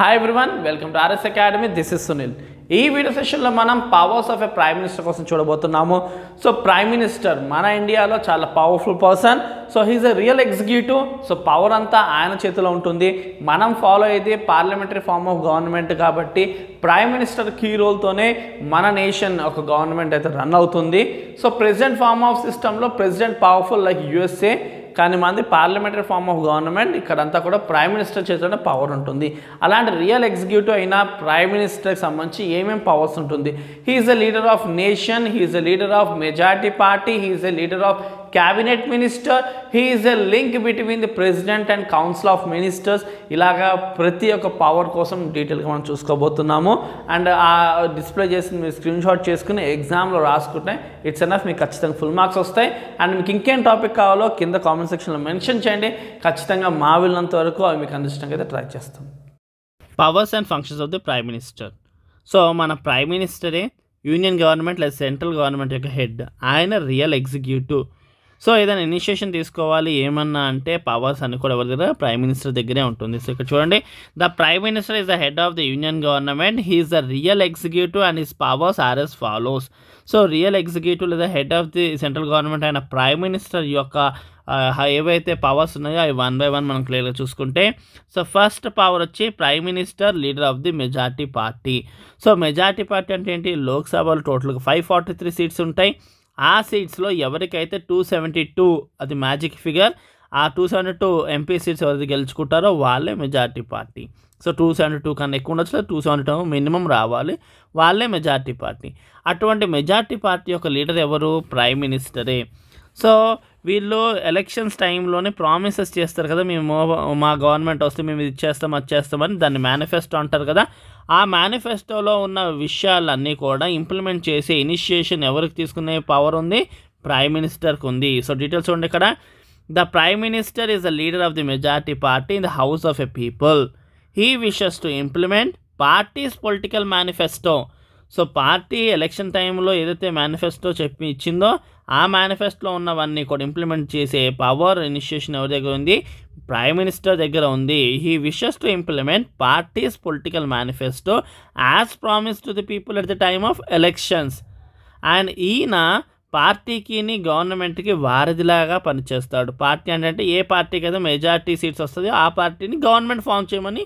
hi everyone welcome to R S academy this is Sunil ఈ video సెషన్లో మనం powers of a prime minister కోసం చూడబోతున్నాము సో ప్రైమ్ మినిస్టర్ మన ఇండియాలో చాలా powerful person so he's a real executive so power అంతా ఆయన చేతిలో ఉంటుంది మనం ఫాలో అయితే పార్లమెంటరీ ఫామ్ ఆఫ్ గవర్నమెంట్ కాబట్టి ప్రైమ్ మినిస్టర్ కీ రోల్తోనే మన నేషన్ ఒక గవర్నమెంట్ అయితే రన్ అవుతుంది సో ప్రెసిడెంట్ ఫామ్ ఆఫ్ సిస్టంలో ప్రెసిడెంట్ పవర్ఫుల్ లైక్ యుఎస్ఏ కానీ మనది పార్లమెంటరీ ఫామ్ ఆఫ్ గవర్నమెంట్ ఇక్కడంతా కూడా ప్రైమ్ మినిస్టర్ చేతుల్లో పవర్ ఉంటుంది అలాంటి రియల్ ఎగ్జిక్యూటివ్ అయిన ప్రైమ్ మినిస్టర్కి సంబంధించి ఏమేమి పవర్స్ ఉంటుంది he's the leader of nation he's the leader of majority party he's the leader of cabinet minister he is a link between the president and council of ministers ఇలాగా ప్రతి ఒక్క power కోసం డీటెయిల్గా మనం చూసుకోబోతున్నాము అండ్ ఆ display చేసి మీరు screen shot చేసుకుని ఎగ్జామ్లో రాసుకుంటే ఇట్స్ ఎనఫ్ మీకు ఖచ్చితంగా ఫుల్ మార్క్స్ వస్తాయి అండ్ మీకు ఇంకేం టాపిక్ కావాలో కింద కామెంట్ సెక్షన్లో మెన్షన్ చేయండి ఖచ్చితంగా మా వీళ్ళంత వరకు అవి మీకు అందించడానికి అయితే ట్రై చేస్తాం powers and functions of the prime minister so మన ప్రైమ్ మినిస్టరే యూనియన్ గవర్నమెంట్ లేదా సెంట్రల్ గవర్నమెంట్ యొక్క హెడ్ ఆయన రియల్ ఎగ్జిక్యూటివ్ సో ఏదైనా ఇనిషియేషన్ తీసుకోవాలి ఏమన్నా అంటే పవర్స్ అని కూడా ఎవరి దగ్గర ప్రైమ్ మినిస్టర్ దగ్గరే ఉంటుంది సో ఇక్కడ చూడండి the prime minister is the head of the union government he's the real executive and his powers are as follows so real executive లేదా head of the central government అయిన prime minister యొక్క ఏవైతే powers ఉన్నాయో అవి one by one మనం క్లియర్గా చూసుకుంటే so first power వచ్చి prime minister leader of the majority party so majority party అంటే ఏంటి లోక్సభలో టోటల్గా ఫైవ్ ఫార్టీ త్రీ సీట్స్ ఉంటాయి ఆ సీట్స్లో ఎవరికైతే టూ సెవెంటీ టూ అది మ్యాజిక్ ఫిగర్ ఆ two seventy two MP seats ఎవరిది గెలుచుకుంటారో వాళ్ళే majority party so two seventy two కన్నా ఎక్కువ ఉండొచ్చు టూ సెవెంటీ టూ మినిమం రావాలి వాళ్ళే మెజార్టీ పార్టీ అటువంటి మెజార్టీ పార్టీ యొక్క లీడర్ ఎవరు ప్రైమ్ మినిస్టరే సో వీళ్ళు ఎలక్షన్స్ టైంలోనే ప్రామిసెస్ చేస్తారు కదా మేము మా గవర్నమెంట్ వస్తే మేము ఇది చేస్తాం అది చేస్తామని దాన్ని మేనిఫెస్టో అంటారు కదా ఆ మేనిఫెస్టోలో ఉన్న విషయాలన్నీ కూడా ఇంప్లిమెంట్ చేసే ఇనిషియేషన్ ఎవరికి తీసుకునే పవర్ ఉంది ప్రైమ్ మినిస్టర్కి ఉంది సో డీటెయిల్స్ ఉండే ఇక్కడ the prime minister is the leader of the majority party in the house of a people he wishes to implement parties political manifesto so party election టైంలో ఏదైతే manifesto చెప్పి ఇచ్చిందో ఆ మేనిఫెస్టోలో ఉన్నవన్నీ కూడా ఇంప్లిమెంట్ చేసే పవర్ ఇనిషియేషన్ ఎవరి దగ్గర ఉంది ప్రైమ్ మినిస్టర్ దగ్గర ఉంది he wishes to implement parties political manifesto as promise to the people at the time of elections and ఈయన పార్టీకిని గవర్నమెంట్కి వారధిలాగా పనిచేస్తాడు పార్టీ అంటే ఏ పార్టీకి అయితే మెజార్టీ సీట్స్ వస్తుందో ఆ పార్టీని గవర్నమెంట్ ఫామ్ చేయమని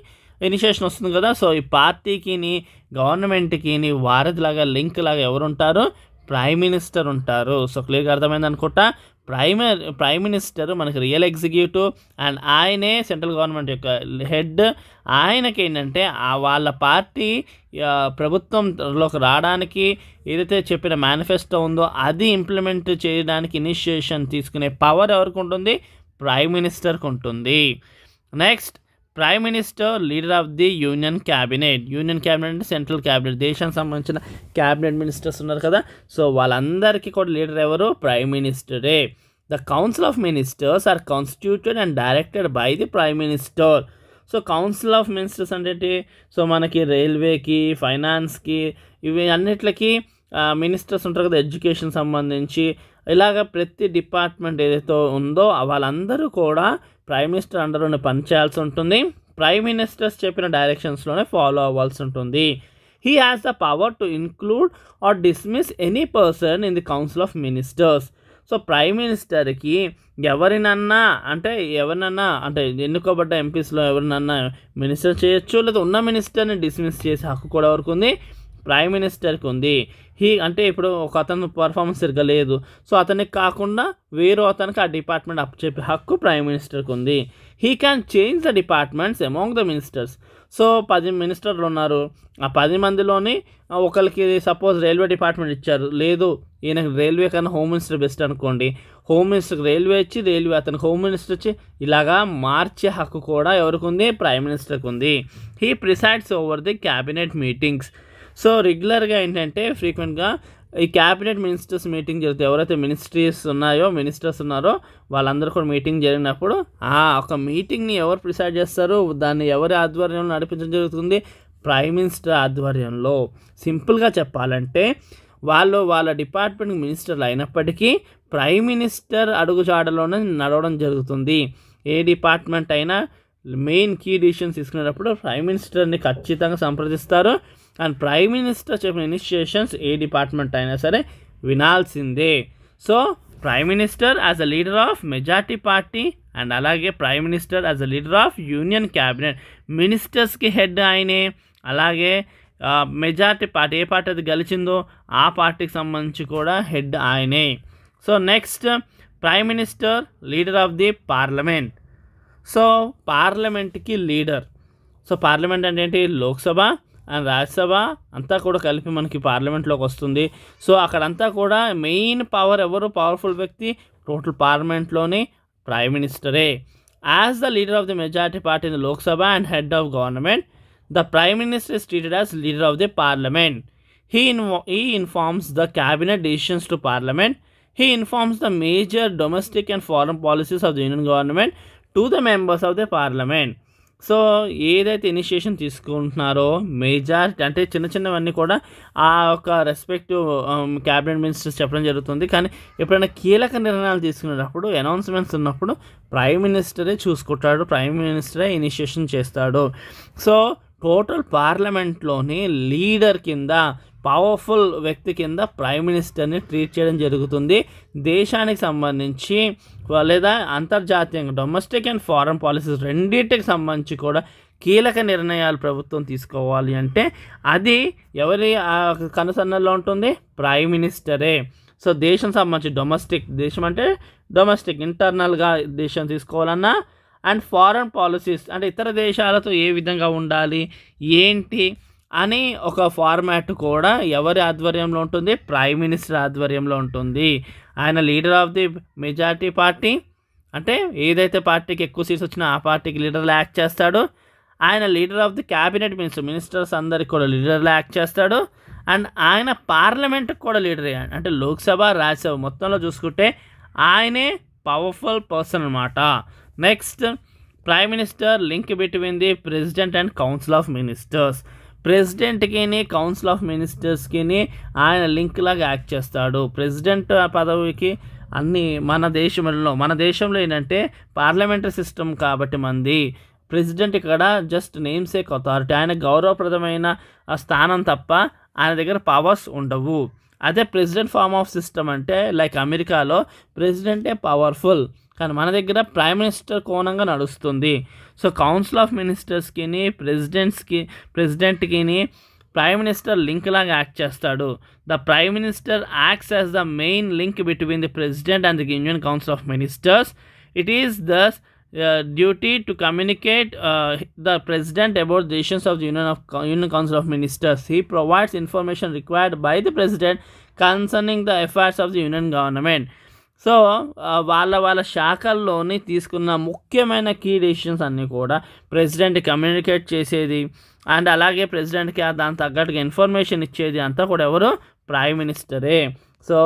ఇనిషియేషన్ వస్తుంది కదా సో ఈ పార్టీకిని గవర్నమెంట్కిని వారధిలాగా లింక్ లాగా ఎవరుంటారు ప్రైమ్ మినిస్టర్ ఉంటారు సో క్లియర్గా అర్థమైంది అనుకుంటా ప్రైమ్ ప్రైమ్ మినిస్టర్ మనకి రియల్ ఎగ్జిక్యూటివ్ అండ్ ఆయనే సెంట్రల్ గవర్నమెంట్ యొక్క హెడ్ ఆయనకి ఏంటంటే వాళ్ళ పార్టీ ప్రభుత్వంలోకి రావడానికి ఏదైతే చెప్పిన మేనిఫెస్టో ఉందో అది ఇంప్లిమెంట్ చేయడానికి ఇనిషియేషన్ తీసుకునే పవర్ ఎవరికి ఉంటుంది ప్రైమ్ మినిస్టర్కి ఉంటుంది next prime minister leader of the union cabinet union cabinet అంటే సెంట్రల్ క్యాబినెట్ దేశానికి సంబంధించిన క్యాబినెట్ మినిస్టర్స్ ఉన్నారు కదా సో వాళ్ళందరికీ కూడా లీడర్ ఎవరు ప్రైమ్ మినిస్టరే the council of ministers are constituted and directed by the prime minister so council of ministers అంటే సో మనకి రైల్వేకి ఫైనాన్స్కి ఇవి అన్నిట్లకి మినిస్టర్స్ ఉంటారు కదా ఎడ్యుకేషన్ సంబంధించి ఇలాగ ప్రతి డిపార్ట్మెంట్ ఏదైతే ఉందో వాళ్ళందరూ కూడా ప్రైమ్ మినిస్టర్ అండర్లోనే పనిచేయాల్సి ఉంటుంది ప్రైమ్ మినిస్టర్స్ చెప్పిన డైరెక్షన్స్లోనే ఫాలో అవ్వాల్సి ఉంటుంది he has the power to include or dismiss any person in the council of ministers so prime మినిస్టర్కి ఎవరినన్నా అంటే ఎవరినన్నా అంటే ఎన్నుకోబడ్డ ఎంపీస్లో ఎవరినన్నా మినిస్టర్ చేయొచ్చు లేదా ఉన్న మినిస్టర్ని డిస్మిస్ చేసే హక్కు కూడా వరకు ఉంది ప్రైమ్ మినిస్టర్కి ఉంది హీ అంటే ఇప్పుడు ఒక అతను పర్ఫార్మెన్స్ సరిగ్గా లేదు సో అతనికి కాకుండా వేరే అతనికి ఆ డిపార్ట్మెంట్ చెప్పే హక్కు ప్రైమ్ మినిస్టర్కి ఉంది he can change the departments among the ministers so పది మినిస్టర్లు ఉన్నారు ఆ పది మందిలోని ఒకరికి సపోజ్ రైల్వే డిపార్ట్మెంట్ ఇచ్చారు లేదు ఈయనకు రైల్వే కన్నా హోమ్ మినిస్టర్ బెస్ట్ అనుకోండి హోమ్ మినిస్టర్కి రైల్వే ఇచ్చి రైల్వే అతనికి హోమ్ మినిస్టర్ ఇచ్చి ఇలాగా మార్చే హక్కు కూడా ఎవరికి ఉంది ప్రైమ్ మినిస్టర్కి ఉంది he presides over the cabinet meetings so రెగ్యులర్గా ఏంటంటే ఫ్రీక్వెంట్గా ఈ క్యాబినెట్ మినిస్టర్స్ మీటింగ్ జరుగుతుంది ఎవరైతే మినిస్ట్రీస్ ఉన్నాయో మినిస్టర్స్ ఉన్నారో వాళ్ళందరూ కూడా మీటింగ్ జరిగినప్పుడు ఆ ఒక మీటింగ్ని ఎవరు ప్రిసైడ్ చేస్తారు దాన్ని ఎవరి ఆధ్వర్యంలో నడిపించడం జరుగుతుంది ప్రైమ్ మినిస్టర్ ఆధ్వర్యంలో సింపుల్గా చెప్పాలంటే వాళ్ళు వాళ్ళ డిపార్ట్మెంట్ మినిస్టర్లు అయినప్పటికీ ప్రైమ్ మినిస్టర్ అడుగుజాడలోనే నడవడం జరుగుతుంది ఏ డిపార్ట్మెంట్ అయినా మెయిన్ కీ డిసిషన్స్ తీసుకునేటప్పుడు ప్రైమ్ మినిస్టర్ని ఖచ్చితంగా సంప్రదిస్తారు అండ్ ప్రైమ్ మినిస్టర్ చెప్పిన ఇనిషియేషన్స్ ఏ డిపార్ట్మెంట్ అయినా సరే వినాల్సిందే so prime minister as a leader of majority party and అలాగే prime minister as a leader of union cabinet మినిస్టర్స్కి హెడ్ ఆయనే అలాగే మెజార్టీ పార్టీ ఏ పార్టీ అది గెలిచిందో ఆ పార్టీకి సంబంధించి కూడా హెడ్ ఆయనే so next prime minister leader of the parliament so పార్లమెంట్కి లీడర్ సో పార్లమెంట్ అంటే ఏంటి లోక్సభ అండ్ రాజ్యసభ అంతా కూడా కలిపి మనకి పార్లమెంట్లోకి వస్తుంది సో అక్కడంతా కూడా మెయిన్ పవర్ ఎవరు పవర్ఫుల్ వ్యక్తి టోటల్ పార్లమెంట్లోని ప్రైమ్ మినిస్టరే as the leader of the majority party in the Lok Sabha and head of government the prime minister is treated as leader of the parliament he ఇన్వా he informs the cabinet decisions to parliament he informs the major domestic and foreign policies of the union government to the members of the parliament so ఏదైతే initiation తీసుకుంటున్నారో majority అంటే చిన్న చిన్నవన్నీ కూడా ఆ యొక్క respective cabinet ministers చెప్పడం జరుగుతుంది కానీ ఎప్పుడైనా కీలక నిర్ణయాలు తీసుకునేటప్పుడు అనౌన్స్మెంట్స్ ఉన్నప్పుడు ప్రైమ్ మినిస్టరే చూసుకుంటాడు ప్రైమ్ మినిస్టరే ఇనిషియేషన్ చేస్తాడు సో టోటల్ పార్లమెంట్లోని లీడర్ కింద పవర్ఫుల్ వ్యక్తి కింద ప్రైమ్ మినిస్టర్ని ట్రీట్ చేయడం జరుగుతుంది దేశానికి సంబంధించి లేదా అంతర్జాతీయంగా డొమెస్టిక్ అండ్ ఫారెన్ పాలసీస్ రెండింటికి సంబంధించి కూడా కీలక నిర్ణయాలు ప్రభుత్వం తీసుకోవాలి అంటే అది ఎవరి కనుసన్నల్లో ఉంటుంది ప్రైమ్ మినిస్టరే సో దేశం సంబంధించి డొమెస్టిక్ దేశం అంటే డొమెస్టిక్ ఇంటర్నల్గా దేశం తీసుకోవాలన్నా అండ్ ఫారెన్ పాలసీస్ అంటే ఇతర దేశాలతో ఏ విధంగా ఉండాలి ఏంటి అని ఒక ఫార్మాట్ కూడా ఎవరి ఆధ్వర్యంలో ఉంటుంది ప్రైమ్ మినిస్టర్ ఆధ్వర్యంలో ఉంటుంది ఆయన leader of the majority party అంటే ఏదైతే పార్టీకి ఎక్కువ సీట్స్ వచ్చినా ఆ పార్టీకి లీడర్లు యాక్ట్ చేస్తాడు ఆయన leader of the cabinet minister ministers అందరికి కూడా లీడర్లు యాక్ట్ చేస్తాడు అండ్ ఆయన పార్లమెంట్కి కూడా లీడర్ అంటే లోక్సభ రాజ్యసభ మొత్తంలో చూసుకుంటే ఆయనే పవర్ఫుల్ పర్సన్ అనమాట next prime minister link between the president and council of ministers ప్రెసిడెంట్కిని కౌన్సిల్ ఆఫ్ మినిస్టర్స్కిని ఆయన లింక్ లాగా యాక్ట్ చేస్తాడు ప్రెసిడెంట్ పదవికి అన్ని మన దేశంలో మన దేశంలో ఏంటంటే పార్లమెంటరీ సిస్టమ్ కాబట్టి మంది ప్రెసిడెంట్ ఇక్కడ జస్ట్ నేమ్సేక్ అథారిటీ ఆయన గౌరవప్రదమైన స్థానం తప్ప ఆయన దగ్గర పవర్స్ ఉండవు అదే ప్రెసిడెంట్ ఫార్మ్ ఆఫ్ సిస్టమ్ అంటే లైక్ అమెరికాలో ప్రెసిడెంటే పవర్ఫుల్ కానీ మన దగ్గర ప్రైమ్ మినిస్టర్ కోణంగా నడుస్తుంది సో కౌన్సిల్ ఆఫ్ మినిస్టర్స్కిని ప్రెసిడెంట్స్కి ప్రెసిడెంట్కిని ప్రైమ్ మినిస్టర్ లింక్ లాగా యాక్ట్ చేస్తాడు the prime minister acts as the main link between the president and the Indian council of ministers it is the duty to communicate the president about decisions of the union of union council of ministers he provides information required by the president concerning the affairs of the union government so వాళ్ళ వాళ్ళ శాఖల్లోని తీసుకున్న ముఖ్యమైన key decisions అన్నీ కూడా president communicate చేసేది and అలాగే ప్రెసిడెంట్కి దాని తగ్గట్టుగా ఇన్ఫర్మేషన్ ఇచ్చేది అంతా కూడా ఎవరు ప్రైమ్ మినిస్టరే సో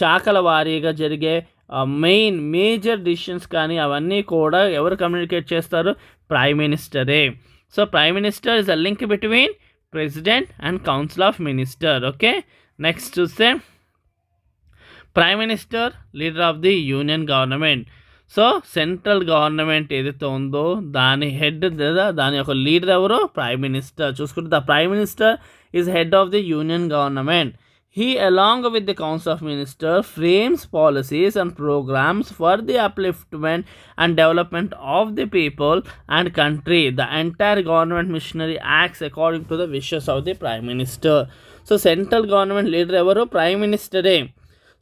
శాఖల వారీగా జరిగే మెయిన్ మేజర్ డిసిషన్స్ కానీ అవన్నీ కూడా ఎవరు కమ్యూనికేట్ చేస్తారు ప్రైమ్ మినిస్టరే so prime minister is a link between president and council of minister okay next చూస్తే prime minister leader of the union government so central government ఏదైతే ఉందో దాని హెడ్ లేదా దాని యొక్క లీడర్ ఎవరో ప్రైమ్ మినిస్టర్ చూసుకుంటే the prime minister is head of the union government he along with the council of minister frames policies and programmes for the upliftment and development of the people and country the entire government machinery acts according to the wishes of the prime minister so central government leader ఎవరు prime మినిస్టరే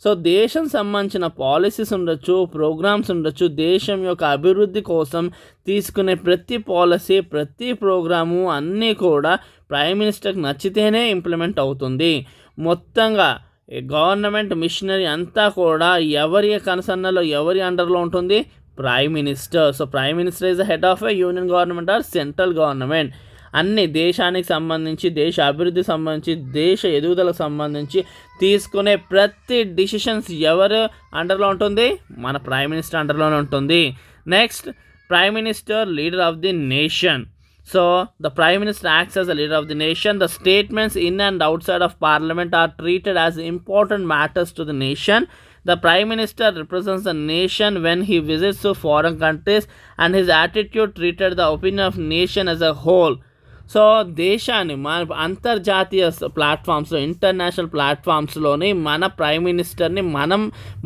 so దేశం సంబంధించిన policies ఉండొచ్చు programmes ఉండొచ్చు దేశం యొక్క అభివృద్ధి కోసం తీసుకునే ప్రతి పాలసీ ప్రతి ప్రోగ్రాము అన్నీ కూడా ప్రైమ్ మినిస్టర్కి నచ్చితేనే ఇంప్లిమెంట్ అవుతుంది మొత్తంగా గవర్నమెంట్ మిషనరీ అంతా కూడా ఎవరి కనసన్నలో ఎవరి అండర్లో ఉంటుంది prime minister so prime minister is the head of a union government or central government అన్ని దేశానికి సంబంధించి దేశ అభివృద్ధి సంబంధించి దేశ ఎదుగుదలకు సంబంధించి తీసుకునే ప్రతి డిసిషన్స్ ఎవరు అండర్లో ఉంటుంది మన ప్రైమ్ మినిస్టర్ అండర్లోనే ఉంటుంది next prime minister leader of the nation so the prime minister acts as the leader of the nation the statements in and అవుట్ సైడ్ of parliament are treated as important matters to the nation the prime minister represents the nation when he visits foreign countries and and his attitude treated the opinion of nation as a so దేశాన్ని మన అంతర్జాతీయ ప్లాట్ఫామ్స్లో international ప్లాట్ఫామ్స్లోని మన prime మినిస్టర్ని మనం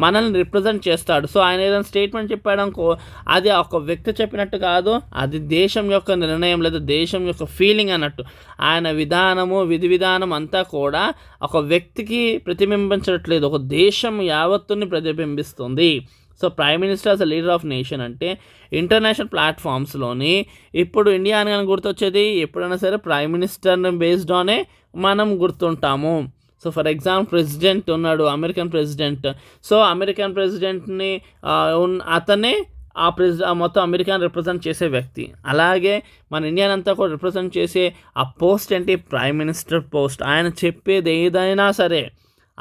మనల్ని represent చేస్తాడు so ఆయన ఏదైనా స్టేట్మెంట్ చెప్పాడు అనుకో అది ఒక వ్యక్తి చెప్పినట్టు కాదు అది దేశం యొక్క నిర్ణయం లేదా దేశం యొక్క ఫీలింగ్ అన్నట్టు ఆయన విధానము విధి విధానం అంతా కూడా ఒక వ్యక్తికి ప్రతిబింబించట్లేదు ఒక దేశం యావత్తుని ప్రతిబింబిస్తుంది so prime minister as leader of nation అంటే ఇంటర్నేషనల్ ప్లాట్ఫామ్స్లోని ఇప్పుడు ఇండియా అని కానీ గుర్తొచ్చేది ఎప్పుడైనా సరే ప్రైమ్ మినిస్టర్ని బేస్డ్ ఆనే మనం గుర్తుంటాము సో ఫర్ ఎగ్జాంపుల్ ప్రెసిడెంట్ ఉన్నాడు అమెరికన్ ప్రెసిడెంట్ సో అమెరికన్ ప్రెసిడెంట్ని అతనే ఆ ప్రెసి మొత్తం అమెరికాని రిప్రజెంట్ చేసే వ్యక్తి అలాగే మన ఇండియన్ అంతా కూడా రిప్రజెంట్ చేసే ఆ పోస్ట్ ఏంటి ప్రైమ్ మినిస్టర్ పోస్ట్ ఆయన చెప్పేది ఏదైనా సరే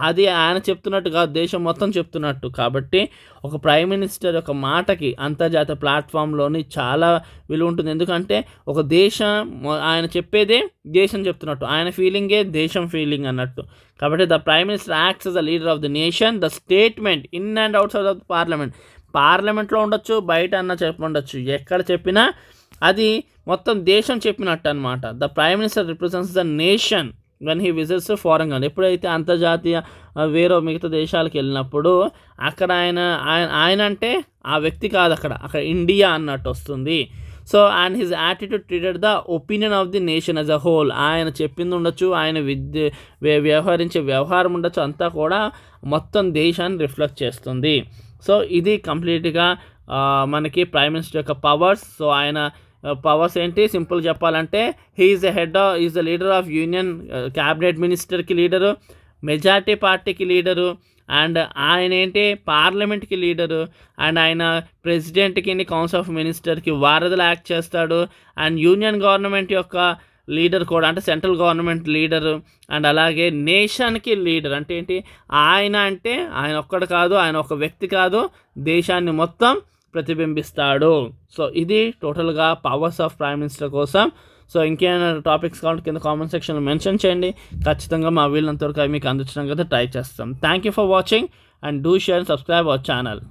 అది ఆయన చెప్తున్నట్టు కాదు దేశం మొత్తం చెప్తున్నట్టు కాబట్టి ఒక ప్రైమ్ మినిస్టర్ యొక్క మాటకి అంతర్జాతీయ ప్లాట్ఫామ్లోని చాలా విలువ ఉంటుంది ఎందుకంటే ఒక దేశం ఆయన చెప్పేదే దేశం చెప్తున్నట్టు ఆయన ఫీలింగే దేశం ఫీలింగ్ అన్నట్టు కాబట్టి the prime minister acts the leader of the nation the statement in and అవుట్ సైడ్ ఆఫ్ ద పార్లమెంట్ పార్లమెంట్లో ఉండొచ్చు బయట అన్న చెప్పండొచ్చు ఎక్కడ చెప్పినా అది మొత్తం దేశం చెప్పినట్టు అనమాట the prime minister represents the nation when he visits foreign country ఎప్పుడైతే అంతర్జాతీయ వేరే మిగతా దేశాలకు వెళ్ళినప్పుడు అక్కడ ఆయన ఆయన ఆయన అంటే ఆ వ్యక్తి కాదు అక్కడ అక్కడ ఇండియా అన్నట్టు వస్తుంది so and his attitude treated the opinion of the nation as a whole ఆయన చెప్పింది ఉండొచ్చు ఆయన విద్య వ్యవహరించే వ్యవహారం ఉండొచ్చు అంతా కూడా మొత్తం దేశాన్ని రిఫ్లెక్ట్ చేస్తుంది సో ఇది కంప్లీట్గా మనకి ప్రైమ్ మినిస్టర్ యొక్క పవర్స్ సో ఆయన పవర్స్ ఏంటి సింపుల్ చెప్పాలంటే he is the head of is the leader of union cabinet మినిస్టర్కి లీడరు మెజార్టీ పార్టీకి లీడరు అండ్ ఆయన ఏంటి పార్లమెంట్కి లీడరు అండ్ ఆయన ప్రెసిడెంట్కి కౌన్సిల్ ఆఫ్ మినిస్టర్కి వారధులు యాక్ట్ చేస్తాడు అండ్ యూనియన్ గవర్నమెంట్ యొక్క లీడర్ కూడా అంటే సెంట్రల్ గవర్నమెంట్ లీడరు అండ్ అలాగే నేషన్కి లీడర్ అంటే ఏంటి ఆయన అంటే ఆయన ఒక్కడు కాదు ఆయన ఒక వ్యక్తి కాదు దేశాన్ని మొత్తం ప్రతిబింబిస్తాడు సో ఇది టోటల్గా పవర్స్ ఆఫ్ ప్రైమ్ మినిస్టర్ కోసం సో ఇంకేమైనా టాపిక్స్ కావాలంటే కింద కామెంట్ సెక్షన్లో మెన్షన్ చేయండి ఖచ్చితంగా మా వీళ్ళంతవరకు మీకు అందించడం కదా ట్రై చేస్తాం thank you for watching and do share and subscribe our channel